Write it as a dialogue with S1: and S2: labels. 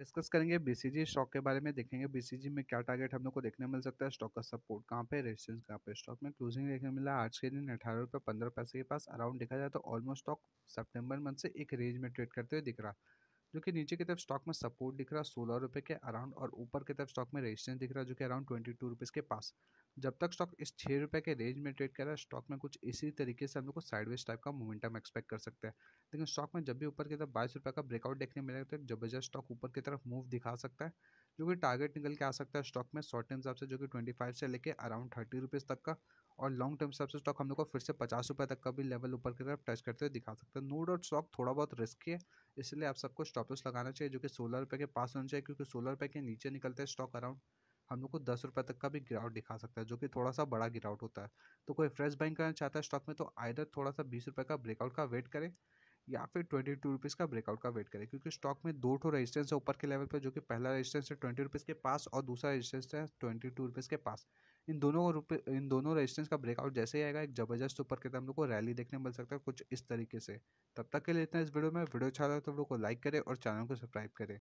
S1: discuss करेंगे BCG stock के बारे में देखेंगे बीसीजी में क्या टारगेट हम लोग को देखने मिल सकता है स्टॉक का सपोर्ट कहाँ पे रेजिस्टेंस कहाँ पे स्टॉक में क्लोजिंग देखने मिला आज के दिन अठारह रुपये पंद्रह पैसे के पास अराउंड देखा जाए तो ऑलमोस्ट स्टॉक सेप्टेम्बर मंथ से एक रेंज में ट्रेड करते हुए दिख रहा जो कि नीचे की तरफ स्टॉक में सपोर्ट दिख रहा सोलह रुपये के अराउंड और ऊपर की तरफ स्टॉक में रेजिस्टेंस दिख रहा जो कि अराउंड ट्वेंटी टू रुपीज़ के पास जब तक स्टॉक इस छः रुपये के रेंज में ट्रेड कर रहा है स्टॉक में कुछ इसी तरीके से हम लोग को साइडवेज टाइप का मोमेंटम एक्सपेक्ट कर सकते हैं लेकिन स्टॉक में जब भी ऊपर की तरफ बाईस रुपये का ब्रेकआउट देखने मिलेगा तो एक जबरदस्त स्टॉक ऊपर की तरफ मूव दिखा सकता है जो कि टारगेट निकल के आ सकता है स्टॉक में शॉर्ट टर्म हिसाब से जो कि ट्वेंटी फाइव से लेकर अराउंड थर्टी रुपीज़ तक का और लॉन्ग टर्म हिसाब से स्टॉक हम लोग को फिर से पचास रुपये तक का भी लेवल ऊपर की तरफ टच करते हुए दिखा सकते हैं नो डाउट स्टॉक थोड़ा बहुत रिस्की है इसलिए आप सबको स्टॉपेस लगाना चाहिए जो कि सोलह रुपये के पास होना चाहिए क्योंकि सोलह रुपये के नीचे निकलते हैं स्टॉक अराउंड हम लोग को दस रुपये तक का भी गिरावट दिखा सकता है जो कि थोड़ा सा बड़ा गिरावट होता है तो कोई फ्रेश बाइंग करना चाहता है स्टॉक में तो आइडर थोड़ा सा बीस रुपये का ब्रेकआउट का वेट करें या फिर ट्वेंटी टू रुपीज़ का ब्रेकआउट का वेट करें क्योंकि स्टॉक में दो ठो रेजिस्टेंस है ऊपर के लेवल पर जो कि पहला रेजिस्टेंस है ट्वेंटी रुपीज़ के पास और दूसरा रेजिस्टेंस है ट्वेंटी टू रुपीज़ के पास इन दोनों रुपये इन दोनों रेजिस्टेंस का ब्रेकआउट जैसे ही आएगा एक जबरदस्त ऊपर के तरफ हम लोग को रैली देखने मिल सकता है कुछ इस तरीके से तब तक के लिए इतना इस वीडियो में वीडियो अच्छा लगा तो हम लोग को लाइक करें और चैनल को सब्सक्राइब करें